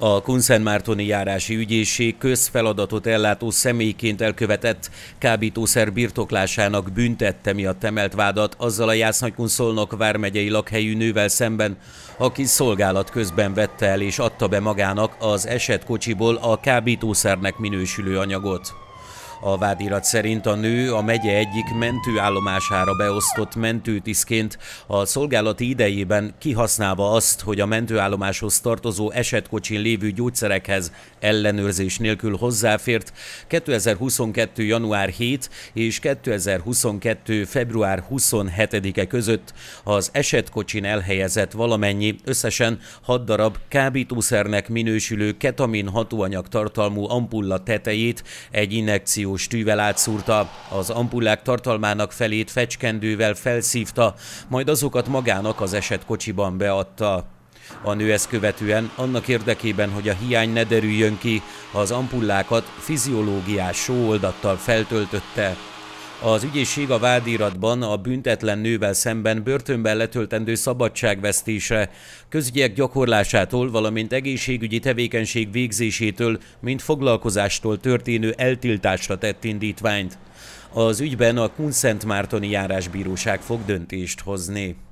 A Kunszentmártoni járási ügyészség közfeladatot ellátó személyként elkövetett kábítószer birtoklásának büntette miatt emelt vádat azzal a Jásznagykun Szolnok vármegyei lakhelyű nővel szemben, aki szolgálat közben vette el és adta be magának az esetkocsiból a kábítószernek minősülő anyagot. A vádirat szerint a nő a megye egyik mentőállomására beosztott mentőtiszként a szolgálati idejében kihasználva azt, hogy a mentőállomáshoz tartozó esetkocsin lévő gyógyszerekhez ellenőrzés nélkül hozzáfért, 2022. január 7 és 2022. február 27-e között az esetkocsin elhelyezett valamennyi összesen 6 darab kábítószernek minősülő ketamin hatóanyag tartalmú ampulla tetejét egy injekció milliós tűvel átszúrta, az ampullák tartalmának felét fecskendővel felszívta, majd azokat magának az eset kocsiban beadta. A nő ezt követően annak érdekében, hogy a hiány ne derüljön ki, az ampullákat fiziológiás sóoldattal feltöltötte, az ügyészség a vádiratban a büntetlen nővel szemben börtönben letöltendő szabadságvesztése, közügyek gyakorlásától, valamint egészségügyi tevékenység végzésétől, mint foglalkozástól történő eltiltásra tett indítványt. Az ügyben a Kunszentmártoni járásbíróság fog döntést hozni.